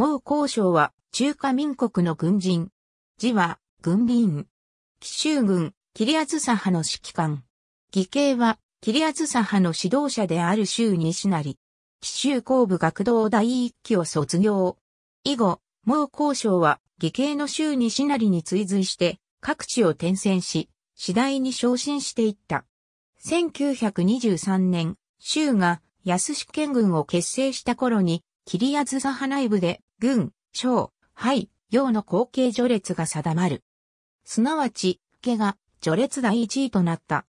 毛交渉は中華民国の軍人。字は軍民。奇襲軍、キリアズサ派の指揮官。義兄は、キリアズサ派の指導者である州西成。奇襲工部学堂第一期を卒業。以後、毛交渉は、義兄の州西成に追随して、各地を転戦し、次第に昇進していった。1923年、州が安志県軍を結成した頃に、キリアズサ派内部で軍、将、廃、い、用の後継序列が定まる。すなわち、家が序列第一位となった。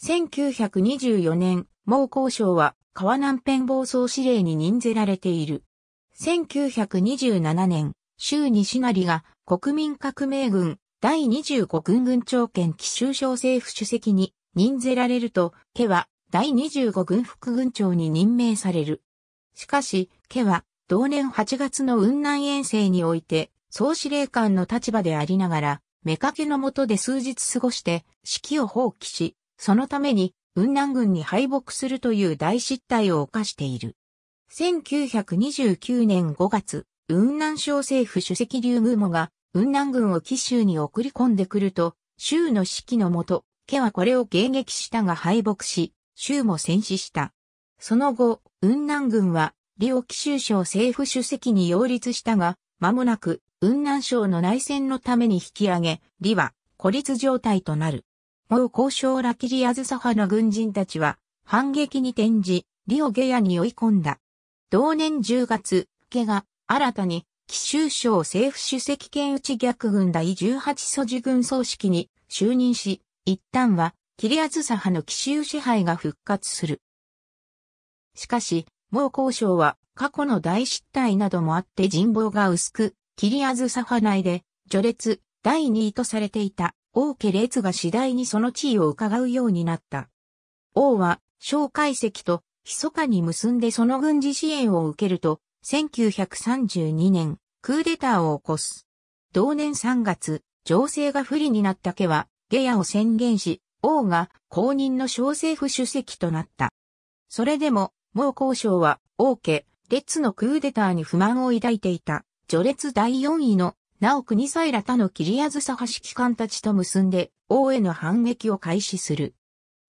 1924年、毛鴻章は川南辺暴走司令に任ぜられている。1927年、州西成が国民革命軍第25軍軍長兼奇州省政府主席に任ぜられると、家は第25軍副軍長に任命される。しかし、家は同年8月の雲南遠征において、総司令官の立場でありながら、目かけのもとで数日過ごして、指揮を放棄し、そのために、雲南軍に敗北するという大失態を犯している。1929年5月、雲南省政府主席劉宮モが、雲南軍を奇襲に送り込んでくると、州の指揮のもと、家はこれを迎撃したが敗北し、州も戦死した。その後、雲南軍は李沖州省政府主席に擁立したが、間もなく、雲南省の内戦のために引き上げ、李は孤立状態となる。もう交渉ラキリアズサハの軍人たちは、反撃に転じ、李をゲヤに追い込んだ。同年10月、下が新たに、紀州省政府主席兼内逆軍第18祖事軍総指揮に就任し、一旦は、キリアズサハの紀州支配が復活する。しかし、猛交渉は過去の大失態などもあって人望が薄く、キリアズサファ内で序列第2位とされていた王家列が次第にその地位を伺うようになった。王は小解析と密かに結んでその軍事支援を受けると、1932年、クーデターを起こす。同年3月、情勢が不利になった家は、下野を宣言し、王が公認の小政府主席となった。それでも、毛交渉は、王家、列のクーデターに不満を抱いていた、序列第4位の、なお国才ら他の切りアズサ派指揮官たちと結んで、王への反撃を開始する。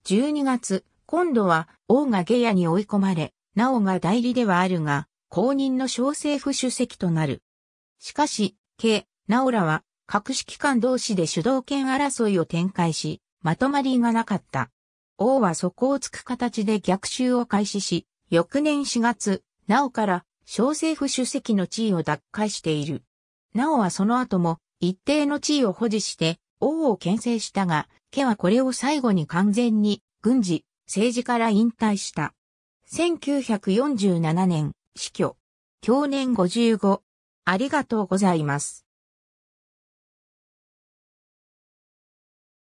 12月、今度は、王が下野に追い込まれ、なおが代理ではあるが、公認の小政府主席となる。しかし、慶、直らは、各指揮官同士で主導権争いを展開し、まとまりがなかった。王はこをつく形で逆襲を開始し、翌年4月、なおから小政府主席の地位を奪回している。なおはその後も一定の地位を保持して王を牽制したが、家はこれを最後に完全に軍事、政治から引退した。1947年、死去。去年55。ありがとうございます。